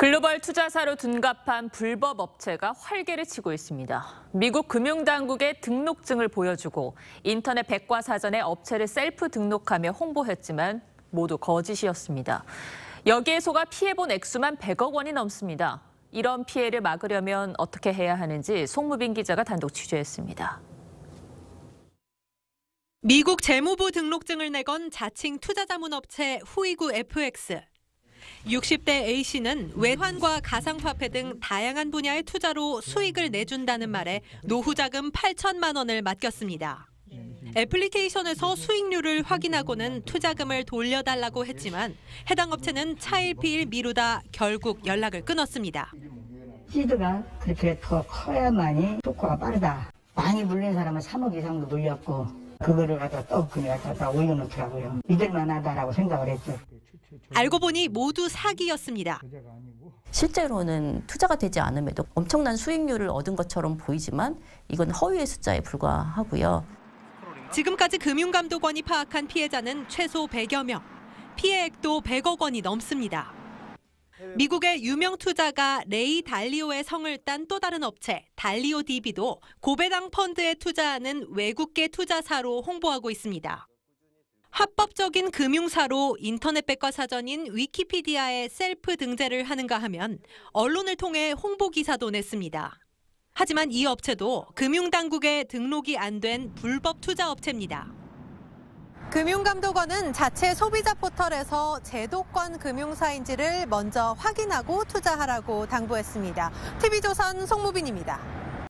글로벌 투자사로 둔갑한 불법 업체가 활개를 치고 있습니다. 미국 금융당국의 등록증을 보여주고 인터넷 백과사전에 업체를 셀프 등록하며 홍보했지만 모두 거짓이었습니다. 여기에 속아 피해본 액수만 100억 원이 넘습니다. 이런 피해를 막으려면 어떻게 해야 하는지 송무빈 기자가 단독 취재했습니다. 미국 재무부 등록증을 내건 자칭 투자자문업체 후이구 FX. 60대 A씨는 외환과 가상화폐 등 다양한 분야의 투자로 수익을 내준다는 말에 노후자금 8천만 원을 맡겼습니다. 애플리케이션에서 수익률을 확인하고는 투자금을 돌려달라고 했지만 해당 업체는 차일피일 미루다 결국 연락을 끊었습니다. 시드가 그렇게 더 커야만이 효과가 빠르다. 많이 물린 사람은 3억 이상도 물렸고 그거를 갖다 떡 그냥 갖다 올려놓더라고요. 믿을 만하다라고 생각을 했죠. 알고 보니 모두 사기였습니다. 실제로는 투자가 되지 않음에도 엄청난 수익률을 얻은 것처럼 보이지만 이건 허위의 숫자에 불과하고요. 지금까지 금융감독원이 파악한 피해자는 최소 100여 명. 피해액도 100억 원이 넘습니다. 미국의 유명 투자가 레이 달리오의 성을 딴 또 다른 업체 달리오 DB도 고배당 펀드에 투자하는 외국계 투자사로 홍보하고 있습니다. 합법적인 금융사로 인터넷백과 사전인 위키피디아에 셀프 등재를 하는가 하면 언론을 통해 홍보기사도 냈습니다. 하지만 이 업체도 금융당국에 등록이 안 된 불법 투자업체입니다. 금융감독원은 자체 소비자 포털에서 제도권 금융사인지를 먼저 확인하고 투자하라고 당부했습니다. TV조선 송무빈입니다.